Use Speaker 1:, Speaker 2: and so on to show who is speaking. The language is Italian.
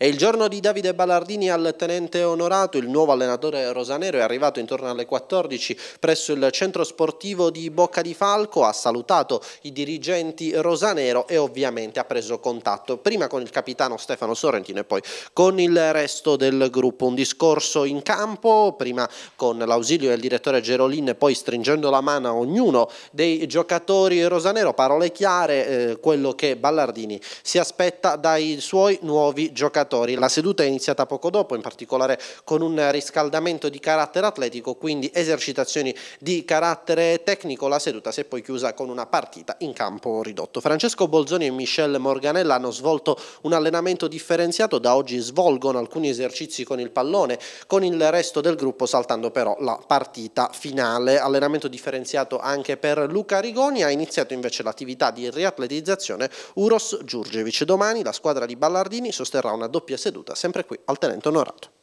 Speaker 1: È il giorno di Davide Ballardini al tenente onorato, il nuovo allenatore rosanero è arrivato intorno alle 14 presso il centro sportivo di Bocca di Falco, ha salutato i dirigenti rosanero e ovviamente ha preso contatto prima con il capitano Stefano Sorrentino e poi con il resto del gruppo. Un discorso in campo, prima con l'ausilio del direttore Gerolin e poi stringendo la mano a ognuno dei giocatori rosanero, parole chiare, eh, quello che Ballardini si aspetta dai suoi nuovi giocatori allenatori. La seduta è iniziata poco dopo, in particolare con un riscaldamento di carattere atletico, quindi esercitazioni di carattere tecnico. La seduta si è poi chiusa con una partita in campo ridotto. Francesco Bolzoni e Michel Morganella hanno svolto un allenamento differenziato, da oggi svolgono alcuni esercizi con il pallone, con il resto del gruppo saltando però la partita finale. Allenamento differenziato anche per Luca Rigoni, ha iniziato invece l'attività di riatletizzazione Uros Giurgevic. Domani la squadra di Ballardini sosterrà una doppia doppia seduta, sempre qui al tenente onorato.